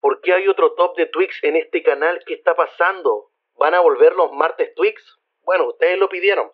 ¿Por qué hay otro top de Twix en este canal? ¿Qué está pasando? ¿Van a volver los martes Twix? Bueno, ustedes lo pidieron.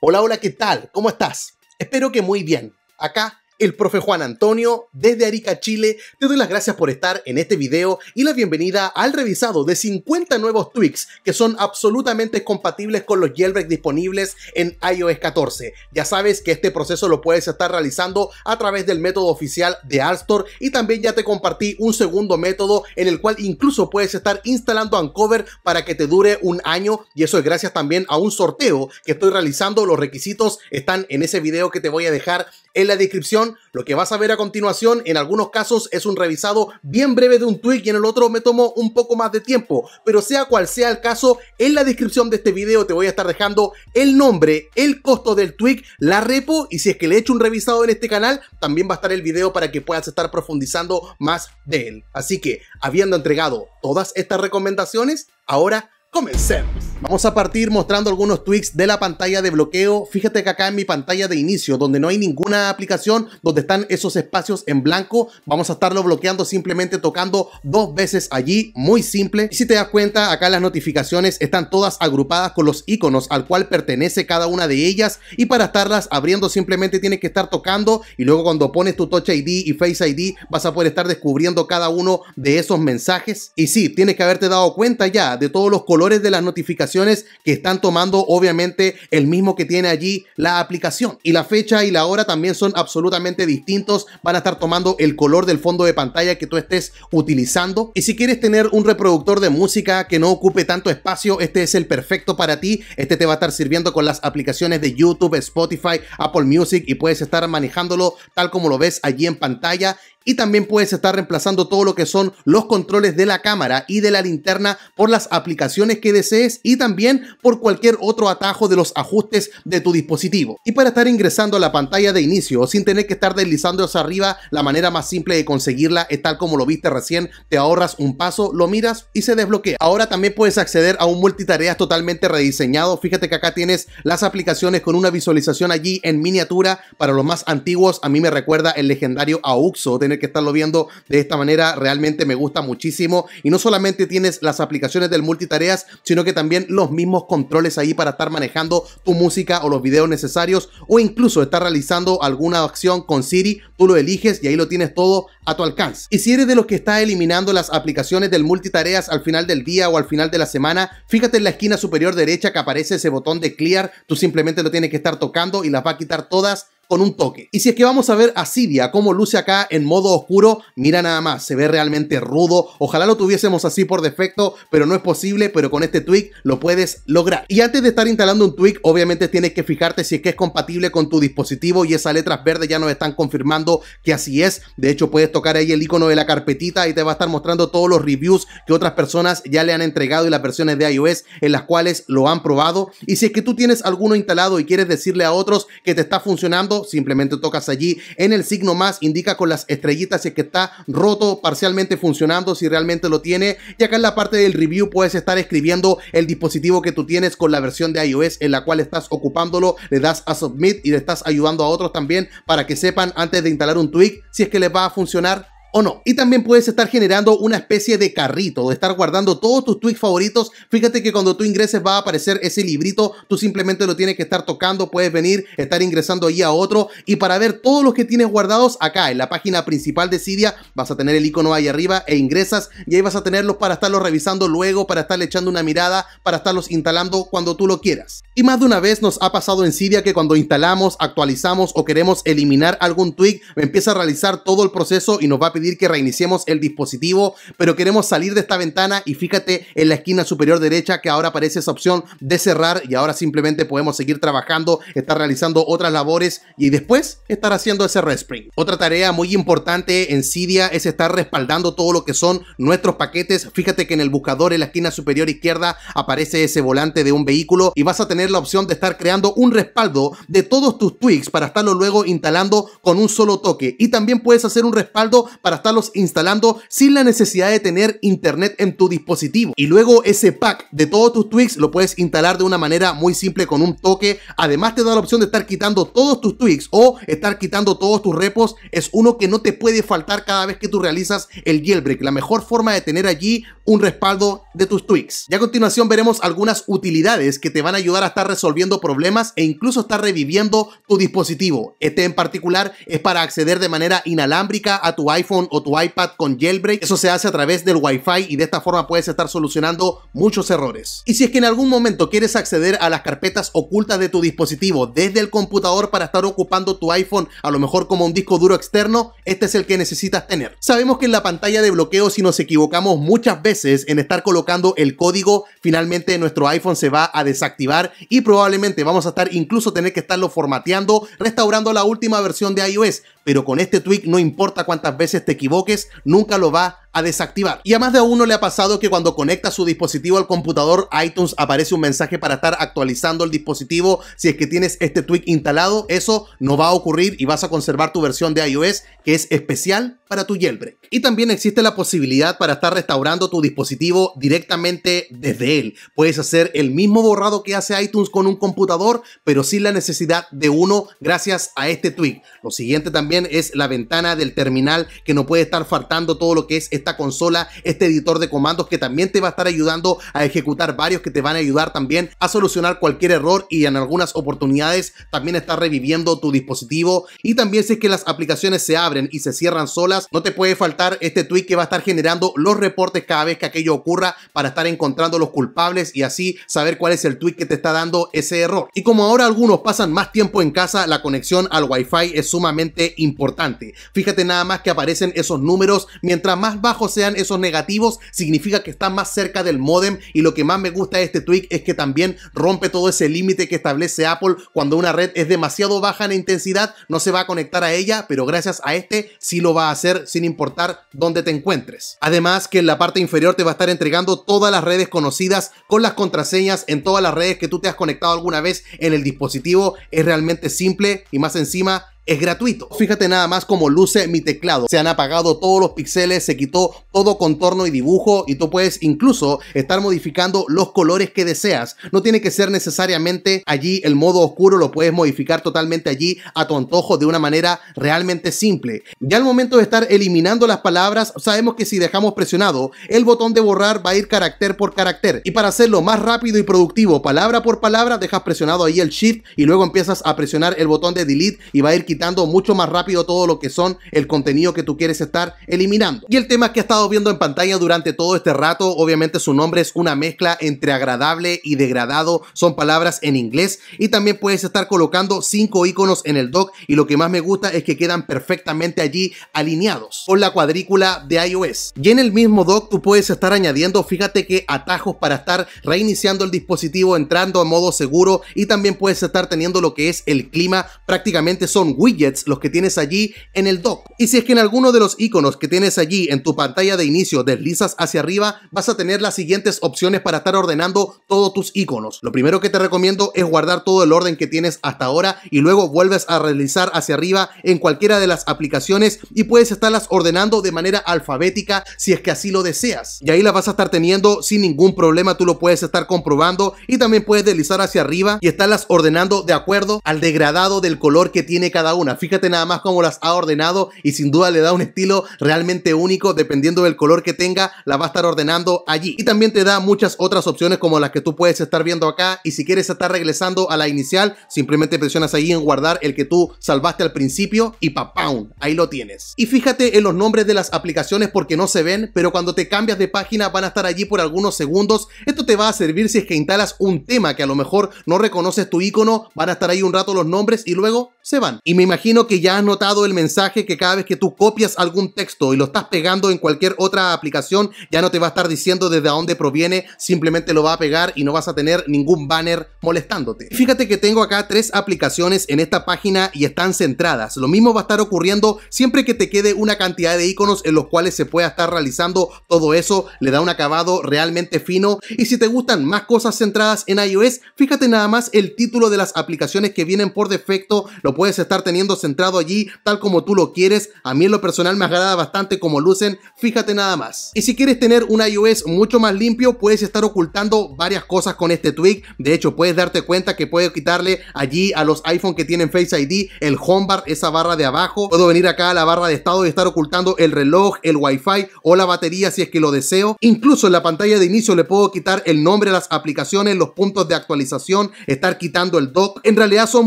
Hola, hola, ¿qué tal? ¿Cómo estás? Espero que muy bien. Acá el profe Juan Antonio desde Arica, Chile. Te doy las gracias por estar en este video y la bienvenida al revisado de 50 nuevos tweaks que son absolutamente compatibles con los jailbreak disponibles en iOS 14. Ya sabes que este proceso lo puedes estar realizando a través del método oficial de Store y también ya te compartí un segundo método en el cual incluso puedes estar instalando Uncover para que te dure un año y eso es gracias también a un sorteo que estoy realizando. Los requisitos están en ese video que te voy a dejar en la descripción lo que vas a ver a continuación, en algunos casos, es un revisado bien breve de un tweet y en el otro me tomo un poco más de tiempo. Pero sea cual sea el caso, en la descripción de este video te voy a estar dejando el nombre, el costo del tweet, la repo y si es que le he hecho un revisado en este canal, también va a estar el video para que puedas estar profundizando más de él. Así que, habiendo entregado todas estas recomendaciones, ahora Comencemos. Vamos a partir mostrando algunos tweaks de la pantalla de bloqueo. Fíjate que acá en mi pantalla de inicio, donde no hay ninguna aplicación, donde están esos espacios en blanco, vamos a estarlo bloqueando simplemente tocando dos veces allí, muy simple. Y si te das cuenta, acá las notificaciones están todas agrupadas con los iconos al cual pertenece cada una de ellas y para estarlas abriendo simplemente tienes que estar tocando y luego cuando pones tu Touch ID y Face ID vas a poder estar descubriendo cada uno de esos mensajes. Y sí, tienes que haberte dado cuenta ya de todos los colores de las notificaciones que están tomando, obviamente, el mismo que tiene allí la aplicación. Y la fecha y la hora también son absolutamente distintos. Van a estar tomando el color del fondo de pantalla que tú estés utilizando. Y si quieres tener un reproductor de música que no ocupe tanto espacio, este es el perfecto para ti. Este te va a estar sirviendo con las aplicaciones de YouTube, Spotify, Apple Music y puedes estar manejándolo tal como lo ves allí en pantalla y también puedes estar reemplazando todo lo que son los controles de la cámara y de la linterna por las aplicaciones que desees y también por cualquier otro atajo de los ajustes de tu dispositivo. Y para estar ingresando a la pantalla de inicio sin tener que estar deslizando hacia arriba, la manera más simple de conseguirla es tal como lo viste recién, te ahorras un paso, lo miras y se desbloquea. Ahora también puedes acceder a un multitareas totalmente rediseñado, fíjate que acá tienes las aplicaciones con una visualización allí en miniatura, para los más antiguos a mí me recuerda el legendario AUXO, tener que estarlo viendo de esta manera. Realmente me gusta muchísimo. Y no solamente tienes las aplicaciones del multitareas, sino que también los mismos controles ahí para estar manejando tu música o los videos necesarios o incluso estar realizando alguna acción con Siri. Tú lo eliges y ahí lo tienes todo a tu alcance. Y si eres de los que está eliminando las aplicaciones del multitareas al final del día o al final de la semana, fíjate en la esquina superior derecha que aparece ese botón de clear. Tú simplemente lo tienes que estar tocando y las va a quitar todas un toque. Y si es que vamos a ver a Sidia cómo luce acá en modo oscuro, mira nada más, se ve realmente rudo. Ojalá lo tuviésemos así por defecto, pero no es posible, pero con este tweak lo puedes lograr. Y antes de estar instalando un tweak, obviamente tienes que fijarte si es que es compatible con tu dispositivo y esas letras verdes ya nos están confirmando que así es. De hecho, puedes tocar ahí el icono de la carpetita y te va a estar mostrando todos los reviews que otras personas ya le han entregado y las versiones de iOS en las cuales lo han probado. Y si es que tú tienes alguno instalado y quieres decirle a otros que te está funcionando, simplemente tocas allí. En el signo más indica con las estrellitas si es que está roto, parcialmente funcionando, si realmente lo tiene. Y acá en la parte del review puedes estar escribiendo el dispositivo que tú tienes con la versión de iOS en la cual estás ocupándolo, le das a submit y le estás ayudando a otros también para que sepan antes de instalar un tweak si es que les va a funcionar o no. Y también puedes estar generando una especie de carrito, de estar guardando todos tus tweets favoritos. Fíjate que cuando tú ingreses va a aparecer ese librito, tú simplemente lo tienes que estar tocando, puedes venir, estar ingresando ahí a otro. Y para ver todos los que tienes guardados acá en la página principal de Cydia, vas a tener el icono ahí arriba e ingresas y ahí vas a tenerlos para estarlos revisando luego, para estarle echando una mirada, para estarlos instalando cuando tú lo quieras. Y más de una vez nos ha pasado en Cydia que cuando instalamos, actualizamos o queremos eliminar algún tweet empieza a realizar todo el proceso y nos va a pedir que reiniciemos el dispositivo, pero queremos salir de esta ventana y fíjate en la esquina superior derecha que ahora aparece esa opción de cerrar y ahora simplemente podemos seguir trabajando, estar realizando otras labores y después estar haciendo ese respring. Otra tarea muy importante en Cydia es estar respaldando todo lo que son nuestros paquetes. Fíjate que en el buscador en la esquina superior izquierda aparece ese volante de un vehículo y vas a tener la opción de estar creando un respaldo de todos tus tweaks para estarlo luego instalando con un solo toque y también puedes hacer un respaldo para estarlos instalando sin la necesidad de tener internet en tu dispositivo. Y luego ese pack de todos tus tweaks lo puedes instalar de una manera muy simple con un toque. Además te da la opción de estar quitando todos tus tweaks o estar quitando todos tus repos. Es uno que no te puede faltar cada vez que tú realizas el jailbreak. La mejor forma de tener allí un respaldo de tus tweaks. Y a continuación veremos algunas utilidades que te van a ayudar a estar resolviendo problemas e incluso estar reviviendo tu dispositivo. Este en particular es para acceder de manera inalámbrica a tu iPhone o tu iPad con jailbreak. Eso se hace a través del Wi-Fi y de esta forma puedes estar solucionando muchos errores. Y si es que en algún momento quieres acceder a las carpetas ocultas de tu dispositivo desde el computador para estar ocupando tu iPhone, a lo mejor como un disco duro externo, este es el que necesitas tener. Sabemos que en la pantalla de bloqueo, si nos equivocamos muchas veces en estar colocando el código, finalmente nuestro iPhone se va a desactivar y probablemente vamos a estar incluso tener que estarlo formateando, restaurando la última versión de iOS. Pero con este tweak no importa cuántas veces te equivoques, nunca lo va a desactivar. Y a más de uno le ha pasado que cuando conecta su dispositivo al computador, iTunes aparece un mensaje para estar actualizando el dispositivo si es que tienes este tweak instalado. Eso no va a ocurrir y vas a conservar tu versión de iOS que es especial para tu jailbreak. Y también existe la posibilidad para estar restaurando tu dispositivo directamente desde él. Puedes hacer el mismo borrado que hace iTunes con un computador, pero sin la necesidad de uno gracias a este tweak. Lo siguiente también es la ventana del terminal que no puede estar faltando todo lo que es este esta consola, este editor de comandos que también te va a estar ayudando a ejecutar varios que te van a ayudar también a solucionar cualquier error y en algunas oportunidades también está reviviendo tu dispositivo y también si es que las aplicaciones se abren y se cierran solas, no te puede faltar este tweet que va a estar generando los reportes cada vez que aquello ocurra para estar encontrando los culpables y así saber cuál es el tweet que te está dando ese error. Y como ahora algunos pasan más tiempo en casa, la conexión al wifi es sumamente importante. Fíjate nada más que aparecen esos números mientras más bajo sean esos negativos, significa que está más cerca del modem y lo que más me gusta de este tweak es que también rompe todo ese límite que establece Apple cuando una red es demasiado baja en intensidad, no se va a conectar a ella, pero gracias a este sí lo va a hacer sin importar dónde te encuentres. Además que en la parte inferior te va a estar entregando todas las redes conocidas con las contraseñas en todas las redes que tú te has conectado alguna vez en el dispositivo. Es realmente simple y más encima es gratuito. Fíjate nada más cómo luce mi teclado. Se han apagado todos los píxeles, se quitó todo contorno y dibujo y tú puedes incluso estar modificando los colores que deseas. No tiene que ser necesariamente allí el modo oscuro, lo puedes modificar totalmente allí a tu antojo de una manera realmente simple. Ya al momento de estar eliminando las palabras, sabemos que si dejamos presionado el botón de borrar va a ir carácter por carácter. Y para hacerlo más rápido y productivo, palabra por palabra, dejas presionado ahí el shift y luego empiezas a presionar el botón de delete y va a ir quitando quitando mucho más rápido todo lo que son el contenido que tú quieres estar eliminando. Y el tema que ha estado viendo en pantalla durante todo este rato, obviamente su nombre es una mezcla entre agradable y degradado, son palabras en inglés y también puedes estar colocando cinco iconos en el dock y lo que más me gusta es que quedan perfectamente allí alineados con la cuadrícula de iOS. Y en el mismo dock tú puedes estar añadiendo, fíjate que atajos para estar reiniciando el dispositivo, entrando a modo seguro y también puedes estar teniendo lo que es el clima, prácticamente son widgets los que tienes allí en el dock. Y si es que en alguno de los iconos que tienes allí en tu pantalla de inicio deslizas hacia arriba, vas a tener las siguientes opciones para estar ordenando todos tus iconos. Lo primero que te recomiendo es guardar todo el orden que tienes hasta ahora y luego vuelves a realizar hacia arriba en cualquiera de las aplicaciones y puedes estarlas ordenando de manera alfabética si es que así lo deseas. Y ahí las vas a estar teniendo sin ningún problema, tú lo puedes estar comprobando y también puedes deslizar hacia arriba y estarlas ordenando de acuerdo al degradado del color que tiene cada una. Fíjate nada más cómo las ha ordenado y sin duda le da un estilo realmente único dependiendo del color que tenga, la va a estar ordenando allí. Y también te da muchas otras opciones como las que tú puedes estar viendo acá y si quieres estar regresando a la inicial, simplemente presionas ahí en guardar el que tú salvaste al principio y papá, Ahí lo tienes. Y fíjate en los nombres de las aplicaciones porque no se ven, pero cuando te cambias de página van a estar allí por algunos segundos. Esto te va a servir si es que instalas un tema que a lo mejor no reconoces tu icono, van a estar ahí un rato los nombres y luego se van. Y imagino que ya has notado el mensaje que cada vez que tú copias algún texto y lo estás pegando en cualquier otra aplicación, ya no te va a estar diciendo desde dónde proviene, simplemente lo va a pegar y no vas a tener ningún banner molestándote. Fíjate que tengo acá tres aplicaciones en esta página y están centradas. Lo mismo va a estar ocurriendo siempre que te quede una cantidad de iconos en los cuales se pueda estar realizando todo eso, le da un acabado realmente fino. Y si te gustan más cosas centradas en iOS, fíjate nada más el título de las aplicaciones que vienen por defecto, lo puedes estar teniendo centrado allí tal como tú lo quieres. A mí en lo personal me agrada bastante como lucen, fíjate nada más. Y si quieres tener un iOS mucho más limpio, puedes estar ocultando varias cosas con este tweak. De hecho, puedes darte cuenta que puedo quitarle allí a los iPhone que tienen Face ID el home bar, esa barra de abajo. Puedo venir acá a la barra de estado y estar ocultando el reloj, el wifi o la batería si es que lo deseo. Incluso en la pantalla de inicio le puedo quitar el nombre a las aplicaciones, los puntos de actualización, estar quitando el dock. En realidad son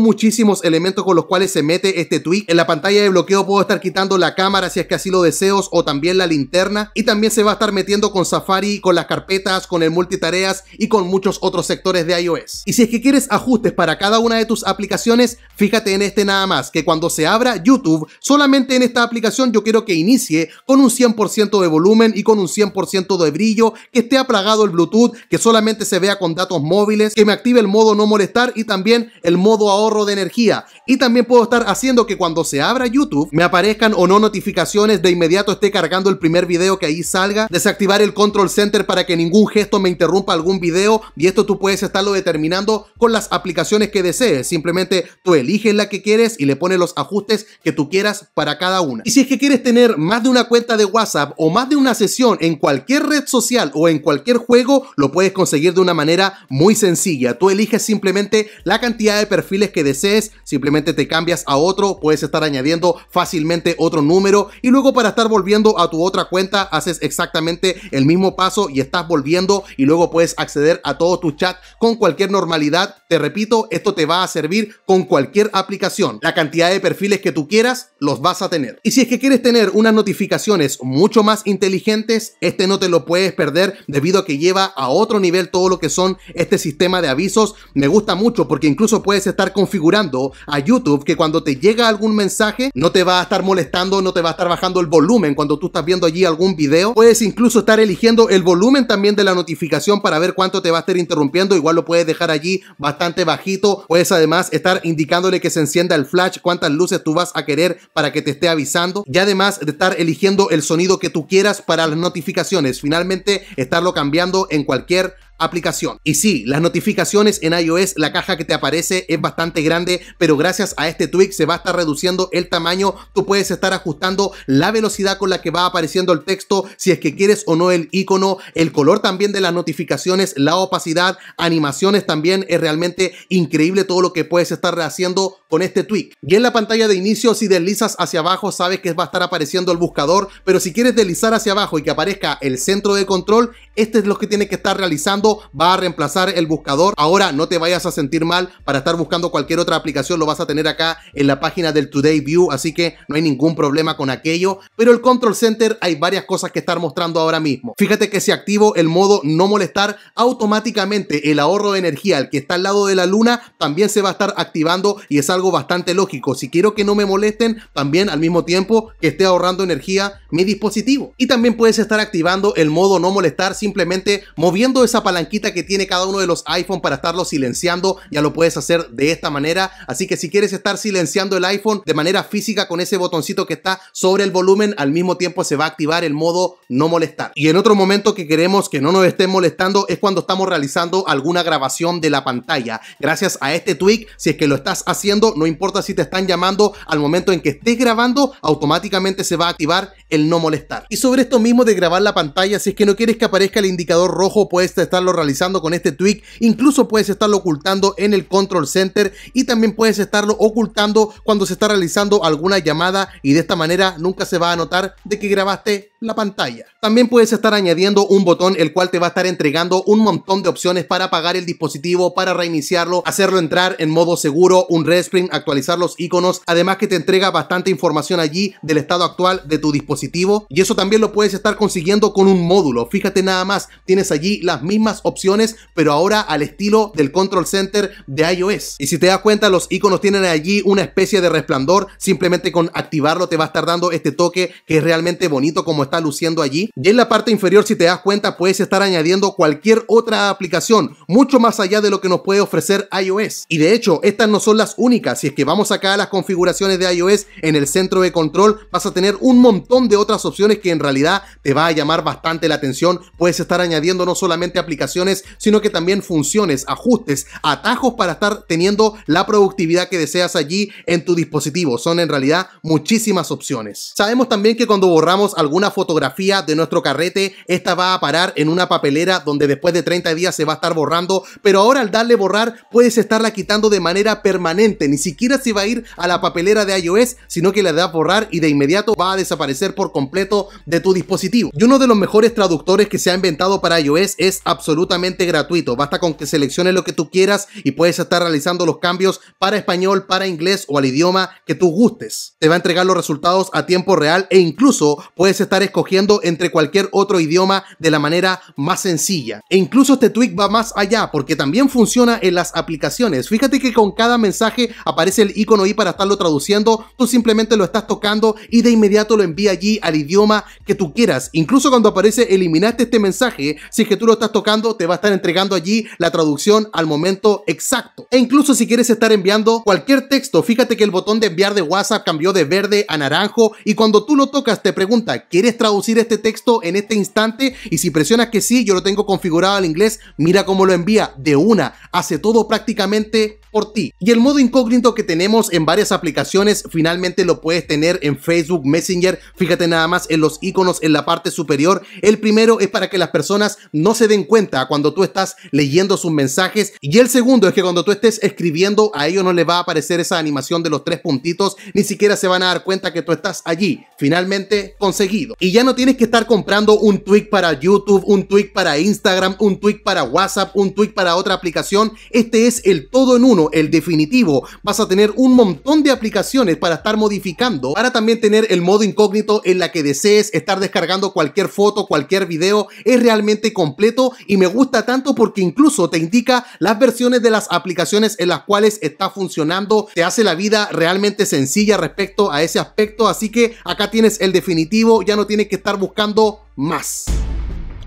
muchísimos elementos con los cuales se mete este, este tweak. En la pantalla de bloqueo puedo estar quitando la cámara si es que así lo deseos o también la linterna. Y también se va a estar metiendo con Safari, con las carpetas, con el multitareas y con muchos otros sectores de iOS. Y si es que quieres ajustes para cada una de tus aplicaciones, fíjate en este nada más, que cuando se abra YouTube, solamente en esta aplicación yo quiero que inicie con un 100% de volumen y con un 100% de brillo, que esté apagado el Bluetooth, que solamente se vea con datos móviles, que me active el modo no molestar y también el modo ahorro de energía. Y también puedo estar haciendo que cuando se abra YouTube me aparezcan o no notificaciones, de inmediato esté cargando el primer video que ahí salga, desactivar el control center para que ningún gesto me interrumpa algún video y esto tú puedes estarlo determinando con las aplicaciones que desees, simplemente tú eliges la que quieres y le pones los ajustes que tú quieras para cada una. Y si es que quieres tener más de una cuenta de WhatsApp o más de una sesión en cualquier red social o en cualquier juego, lo puedes conseguir de una manera muy sencilla. Tú eliges simplemente la cantidad de perfiles que desees, simplemente te cambias a otro, puedes estar añadiendo fácilmente otro número y luego para estar volviendo a tu otra cuenta haces exactamente el mismo paso y estás volviendo y luego puedes acceder a todo tu chat con cualquier normalidad. Te repito, esto te va a servir con cualquier aplicación. La cantidad de perfiles que tú quieras los vas a tener. Y si es que quieres tener unas notificaciones mucho más inteligentes, este no te lo puedes perder debido a que lleva a otro nivel todo lo que son este sistema de avisos. Me gusta mucho porque incluso puedes estar configurando a YouTube que cuando te llega algún mensaje, no te va a estar molestando, no te va a estar bajando el volumen cuando tú estás viendo allí algún video. Puedes incluso estar eligiendo el volumen también de la notificación para ver cuánto te va a estar interrumpiendo. Igual lo puedes dejar allí bastante bajito. Puedes además estar indicándole que se encienda el flash, cuántas luces tú vas a querer para que te esté avisando. Y además de estar eligiendo el sonido que tú quieras para las notificaciones. Finalmente, estarlo cambiando en cualquier aplicación. Y sí, las notificaciones en iOS, la caja que te aparece es bastante grande, pero gracias a este tweak se va a estar reduciendo el tamaño. Tú puedes estar ajustando la velocidad con la que va apareciendo el texto, si es que quieres o no el icono, el color también de las notificaciones, la opacidad, animaciones también. Es realmente increíble todo lo que puedes estar haciendo con este tweak. Y en la pantalla de inicio, si deslizas hacia abajo, sabes que va a estar apareciendo el buscador, pero si quieres deslizar hacia abajo y que aparezca el centro de control, este es lo que tienes que estar realizando va a reemplazar el buscador. Ahora no te vayas a sentir mal para estar buscando cualquier otra aplicación, lo vas a tener acá en la página del Today View, así que no hay ningún problema con aquello. Pero el Control Center hay varias cosas que estar mostrando ahora mismo. Fíjate que si activo el modo no molestar, automáticamente el ahorro de energía, el que está al lado de la luna, también se va a estar activando y es algo bastante lógico. Si quiero que no me molesten, también al mismo tiempo que esté ahorrando energía mi dispositivo. Y también puedes estar activando el modo no molestar simplemente moviendo esa palanca que tiene cada uno de los iPhone para estarlo silenciando, ya lo puedes hacer de esta manera. Así que si quieres estar silenciando el iPhone de manera física con ese botoncito que está sobre el volumen, al mismo tiempo se va a activar el modo no molestar. Y en otro momento que queremos que no nos estén molestando es cuando estamos realizando alguna grabación de la pantalla. Gracias a este tweak, si es que lo estás haciendo, no importa si te están llamando al momento en que estés grabando, automáticamente se va a activar el no molestar. Y sobre esto mismo de grabar la pantalla, si es que no quieres que aparezca el indicador rojo, puedes estarlo realizando con este tweak, incluso puedes estarlo ocultando en el control center y también puedes estarlo ocultando cuando se está realizando alguna llamada y de esta manera nunca se va a notar de que grabaste la pantalla. También puedes estar añadiendo un botón el cual te va a estar entregando un montón de opciones para apagar el dispositivo, para reiniciarlo, hacerlo entrar en modo seguro, un respring, actualizar los iconos, además que te entrega bastante información allí del estado actual de tu dispositivo y eso también lo puedes estar consiguiendo con un módulo. Fíjate nada más, tienes allí las mismas opciones, pero ahora al estilo del control center de iOS. Y si te das cuenta, los iconos tienen allí una especie de resplandor, simplemente con activarlo te va a estar dando este toque que es realmente bonito como está luciendo allí. Y en la parte inferior, si te das cuenta, puedes estar añadiendo cualquier otra aplicación, mucho más allá de lo que nos puede ofrecer iOS. Y de hecho, estas no son las únicas. Si es que vamos acá a las configuraciones de iOS en el centro de control, vas a tener un montón de otras opciones que en realidad te va a llamar bastante la atención. Puedes estar añadiendo no solamente aplicaciones, sino que también funciones, ajustes, atajos para estar teniendo la productividad que deseas allí en tu dispositivo. Son en realidad muchísimas opciones. Sabemos también que cuando borramos alguna fotografía de nuestro carrete, esta va a parar en una papelera donde después de 30 días se va a estar borrando, pero ahora al darle borrar puedes estarla quitando de manera permanente, ni siquiera se va a ir a la papelera de iOS, sino que le das borrar y de inmediato va a desaparecer por completo de tu dispositivo. Y uno de los mejores traductores que se ha inventado para iOS es absolutamente gratuito, basta con que selecciones lo que tú quieras y puedes estar realizando los cambios para español, para inglés o al idioma que tú gustes. Te va a entregar los resultados a tiempo real e incluso puedes estar escogiendo entre cualquier otro idioma de la manera más sencilla. E incluso este tweak va más allá porque también funciona en las aplicaciones. Fíjate que con cada mensaje aparece el icono y para estarlo traduciendo, tú simplemente lo estás tocando y de inmediato lo envía allí al idioma que tú quieras. Incluso cuando aparece eliminaste este mensaje, si es que tú lo estás tocando, te va a estar entregando allí la traducción al momento exacto. E incluso si quieres estar enviando cualquier texto, fíjate que el botón de enviar de WhatsApp cambió de verde a naranjo y cuando tú lo tocas te pregunta, ¿quieres traducir este texto en este instante y si presionas que sí, yo lo tengo configurado al inglés, mira cómo lo envía de una, hace todo prácticamente por ti. Y el modo incógnito que tenemos en varias aplicaciones finalmente lo puedes tener en Facebook Messenger. Fíjate nada más en los iconos en la parte superior. El primero es para que las personas no se den cuenta cuando tú estás leyendo sus mensajes. Y el segundo es que cuando tú estés escribiendo a ellos no les va a aparecer esa animación de los tres puntitos. Ni siquiera se van a dar cuenta que tú estás allí. Finalmente conseguido. Y ya no tienes que estar comprando un tweet para YouTube, un tweet para Instagram, un tweet para WhatsApp, un tweet para otra aplicación. Este es el todo en uno el definitivo, vas a tener un montón de aplicaciones para estar modificando, para también tener el modo incógnito en la que desees estar descargando cualquier foto, cualquier video, es realmente completo y me gusta tanto porque incluso te indica las versiones de las aplicaciones en las cuales está funcionando, te hace la vida realmente sencilla respecto a ese aspecto, así que acá tienes el definitivo, ya no tienes que estar buscando más.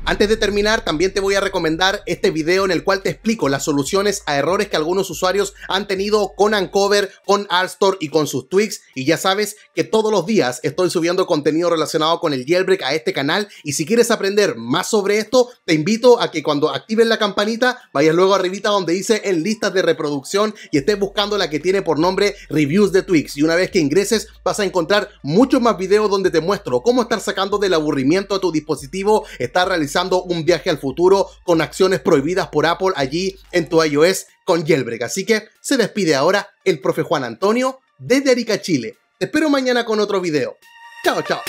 Antes de terminar, también te voy a recomendar este video en el cual te explico las soluciones a errores que algunos usuarios han tenido con Uncover, con ArtStore y con sus tweaks. Y ya sabes que todos los días estoy subiendo contenido relacionado con el jailbreak a este canal. Y si quieres aprender más sobre esto, te invito a que cuando actives la campanita, vayas luego arribita donde dice en listas de reproducción y estés buscando la que tiene por nombre Reviews de Tweaks. Y una vez que ingreses, vas a encontrar muchos más videos donde te muestro cómo estar sacando del aburrimiento a tu dispositivo, estar realizando un viaje al futuro con acciones prohibidas por Apple allí en tu iOS con Jailbreak. Así que se despide ahora el profe Juan Antonio desde Arica, Chile. Te espero mañana con otro video. Chao, chao.